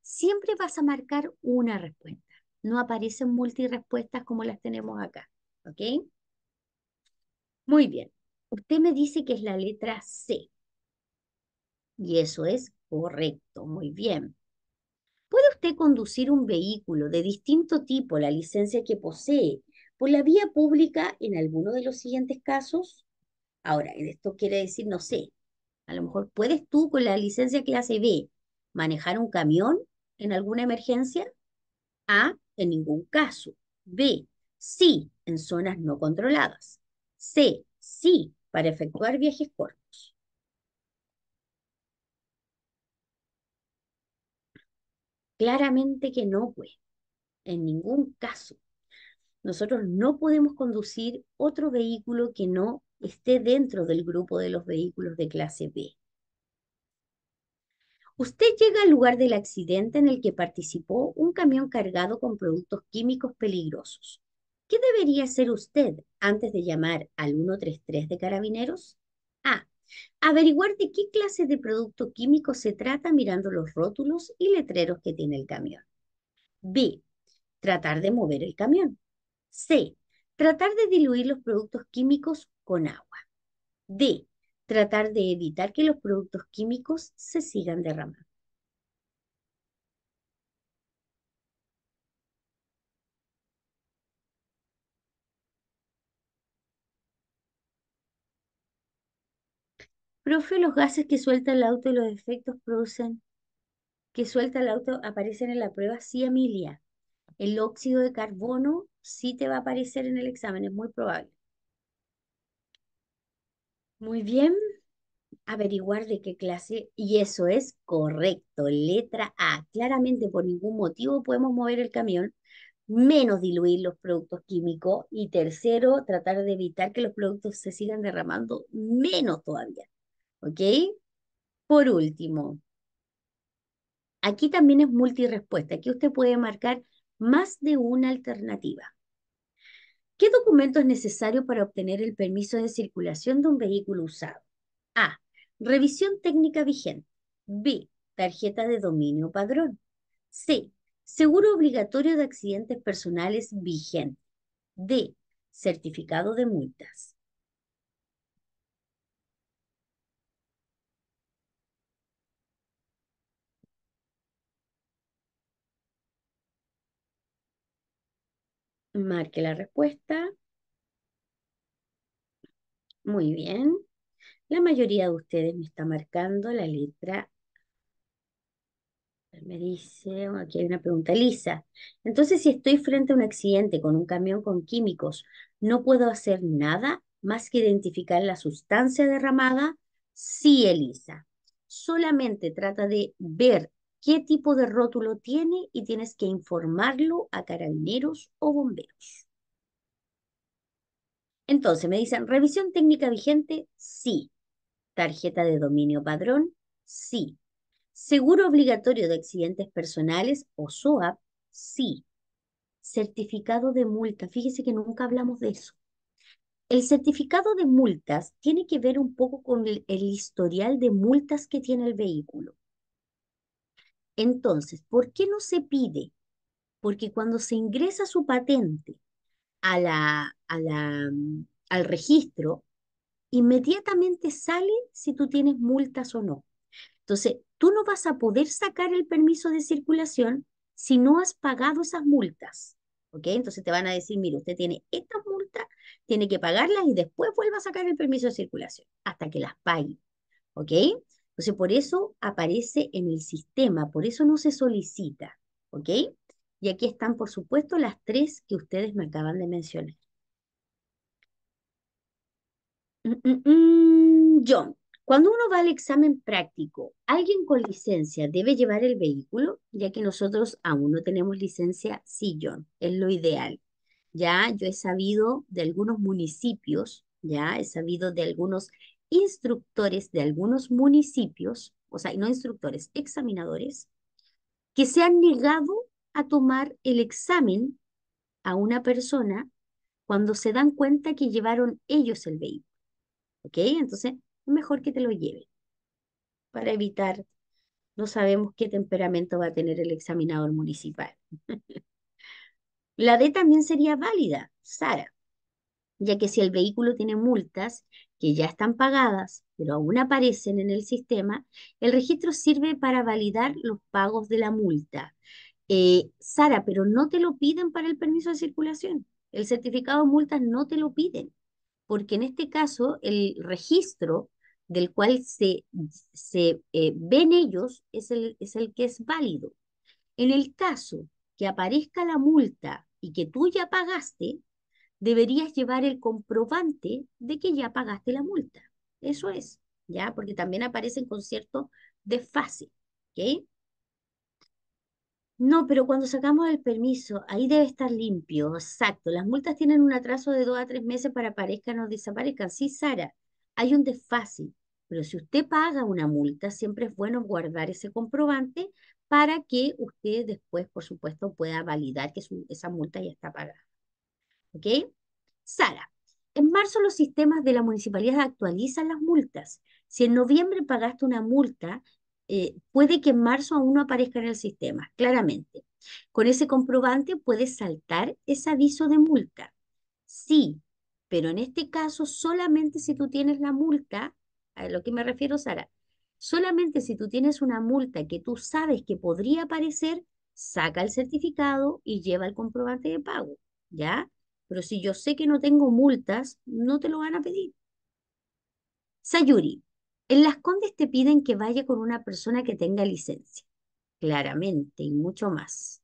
Siempre vas a marcar una respuesta. No aparecen multirespuestas como las tenemos acá. ¿Ok? Muy bien. Usted me dice que es la letra C. Y eso es correcto. Muy bien. ¿Puede usted conducir un vehículo de distinto tipo, la licencia que posee, por la vía pública en alguno de los siguientes casos? Ahora, esto quiere decir, no sé, a lo mejor puedes tú con la licencia clase B manejar un camión en alguna emergencia. A, en ningún caso. B, sí en zonas no controladas. C, sí para efectuar viajes cortos. Claramente que no, pues, en ningún caso. Nosotros no podemos conducir otro vehículo que no esté dentro del grupo de los vehículos de clase B. Usted llega al lugar del accidente en el que participó un camión cargado con productos químicos peligrosos. ¿Qué debería hacer usted antes de llamar al 133 de carabineros? A. Averiguar de qué clase de producto químico se trata mirando los rótulos y letreros que tiene el camión. B. Tratar de mover el camión. C. Tratar de diluir los productos químicos con agua. D tratar de evitar que los productos químicos se sigan derramando. Profe, los gases que suelta el auto y los efectos producen que suelta el auto aparecen en la prueba. Sí, Emilia. El óxido de carbono sí te va a aparecer en el examen, es muy probable. Muy bien. Averiguar de qué clase. Y eso es correcto. Letra A. Claramente por ningún motivo podemos mover el camión, menos diluir los productos químicos. Y tercero, tratar de evitar que los productos se sigan derramando, menos todavía. ¿Ok? Por último, aquí también es multirespuesta. Aquí usted puede marcar más de una alternativa. ¿Qué documento es necesario para obtener el permiso de circulación de un vehículo usado? A. Revisión técnica vigente. B. Tarjeta de dominio padrón. C. Seguro obligatorio de accidentes personales vigente. D. Certificado de multas. Marque la respuesta. Muy bien. La mayoría de ustedes me está marcando la letra. Me dice, aquí hay una pregunta, Lisa. Entonces, si estoy frente a un accidente con un camión con químicos, ¿no puedo hacer nada más que identificar la sustancia derramada? Sí, Elisa. Solamente trata de ver qué tipo de rótulo tiene y tienes que informarlo a carabineros o bomberos. Entonces, me dicen, revisión técnica vigente, sí. Tarjeta de dominio padrón, sí. Seguro obligatorio de accidentes personales o SOAP, sí. Certificado de multa, fíjese que nunca hablamos de eso. El certificado de multas tiene que ver un poco con el historial de multas que tiene el vehículo. Entonces, ¿por qué no se pide? Porque cuando se ingresa su patente a la, mm, al registro, inmediatamente sale si tú tienes multas o no. Entonces, tú no vas a poder sacar el permiso de circulación si no has pagado esas multas. ¿Ok? Entonces te van a decir, mire, usted tiene estas multas, tiene que pagarlas y después vuelva a sacar el permiso de circulación hasta que las pague. ¿Ok? Entonces, por eso aparece en el sistema, por eso no se solicita, ¿ok? Y aquí están, por supuesto, las tres que ustedes me acaban de mencionar. Mm, mm, mm, John, cuando uno va al examen práctico, ¿alguien con licencia debe llevar el vehículo? Ya que nosotros aún no tenemos licencia, sí, John, es lo ideal. Ya yo he sabido de algunos municipios, ya he sabido de algunos instructores de algunos municipios, o sea, no instructores, examinadores, que se han negado a tomar el examen a una persona cuando se dan cuenta que llevaron ellos el vehículo. ¿Ok? Entonces, mejor que te lo lleve para evitar, no sabemos qué temperamento va a tener el examinador municipal. La D también sería válida, Sara, ya que si el vehículo tiene multas que ya están pagadas, pero aún aparecen en el sistema, el registro sirve para validar los pagos de la multa. Eh, Sara, pero no te lo piden para el permiso de circulación. El certificado de multas no te lo piden, porque en este caso el registro del cual se, se eh, ven ellos el, es el que es válido. En el caso que aparezca la multa y que tú ya pagaste, deberías llevar el comprobante de que ya pagaste la multa. Eso es, ¿ya? Porque también aparecen con cierto desfase, ¿ok? No, pero cuando sacamos el permiso, ahí debe estar limpio, exacto. Las multas tienen un atraso de dos a tres meses para aparezcan o desaparezcan. Sí, Sara, hay un desfase, pero si usted paga una multa, siempre es bueno guardar ese comprobante para que usted después, por supuesto, pueda validar que esa multa ya está pagada. ¿Ok? Sara, en marzo los sistemas de la municipalidad actualizan las multas. Si en noviembre pagaste una multa, eh, puede que en marzo aún no aparezca en el sistema, claramente. Con ese comprobante puedes saltar ese aviso de multa. Sí, pero en este caso solamente si tú tienes la multa, a lo que me refiero Sara, solamente si tú tienes una multa que tú sabes que podría aparecer, saca el certificado y lleva el comprobante de pago, ¿ya? Pero si yo sé que no tengo multas, no te lo van a pedir. Sayuri, en Las Condes te piden que vaya con una persona que tenga licencia, claramente, y mucho más.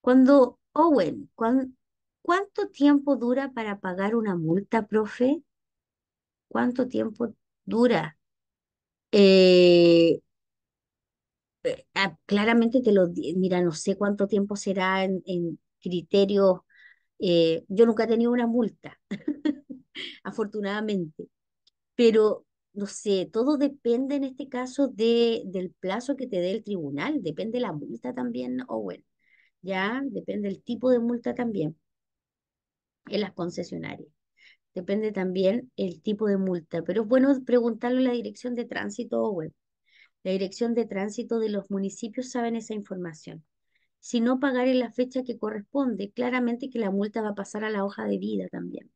Cuando, Owen, ¿cuánto tiempo dura para pagar una multa, profe? ¿Cuánto tiempo dura? Eh, eh, ah, claramente te lo, mira, no sé cuánto tiempo será en, en criterios eh, yo nunca he tenido una multa, afortunadamente, pero no sé, todo depende en este caso del plazo que te dé el tribunal, depende la multa también, Owen. ya depende el tipo de multa también en las concesionarias. Depende también el tipo de multa, pero es bueno preguntarle a la dirección de tránsito o La dirección de tránsito de los municipios saben esa información si no pagar en la fecha que corresponde, claramente que la multa va a pasar a la hoja de vida también.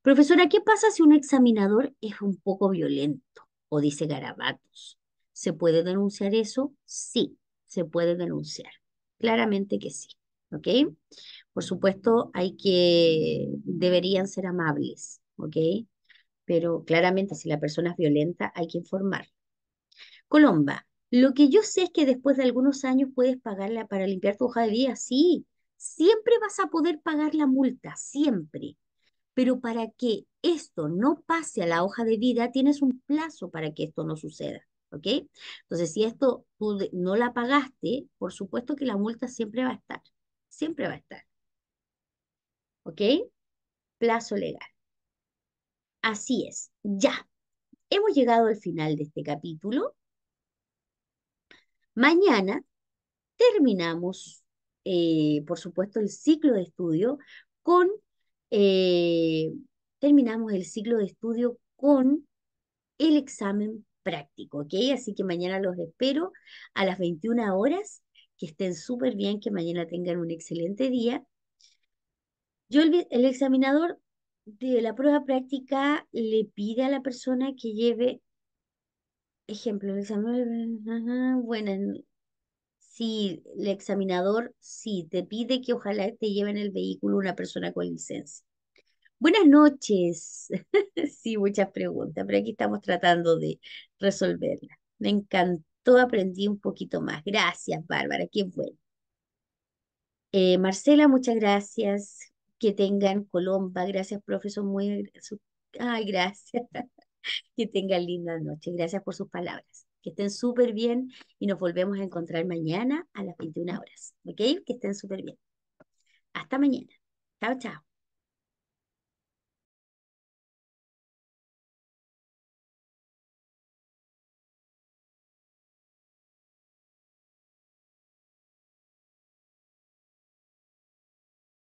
Profesora, ¿qué pasa si un examinador es un poco violento o dice garabatos? ¿Se puede denunciar eso? Sí, se puede denunciar. Claramente que sí. ¿Ok? Por supuesto, hay que, deberían ser amables. ¿Ok? Pero claramente si la persona es violenta, hay que informar. Colomba, lo que yo sé es que después de algunos años puedes pagarla para limpiar tu hoja de vida, sí, siempre vas a poder pagar la multa, siempre. Pero para que esto no pase a la hoja de vida, tienes un plazo para que esto no suceda. ¿Ok? Entonces, si esto tú no la pagaste, por supuesto que la multa siempre va a estar. Siempre va a estar. ¿Ok? Plazo legal. Así es. Ya. Hemos llegado al final de este capítulo. Mañana terminamos, eh, por supuesto, el ciclo de estudio con, eh, terminamos el ciclo de estudio con el examen práctico, ¿ok? Así que mañana los espero a las 21 horas, que estén súper bien, que mañana tengan un excelente día. Yo, el examinador de la prueba práctica le pide a la persona que lleve Ejemplo, el bueno, si el examinador sí te pide que ojalá te lleve en el vehículo una persona con licencia. Buenas noches. Sí, muchas preguntas, pero aquí estamos tratando de resolverlas. Me encantó, aprendí un poquito más. Gracias, Bárbara, qué bueno. Eh, Marcela, muchas gracias. Que tengan Colomba. Gracias, profesor. Muy... Ay, gracias. que tengan lindas noches. Gracias por sus palabras. Que estén súper bien y nos volvemos a encontrar mañana a las 21 horas. ¿Ok? Que estén súper bien. Hasta mañana. Chao, chao.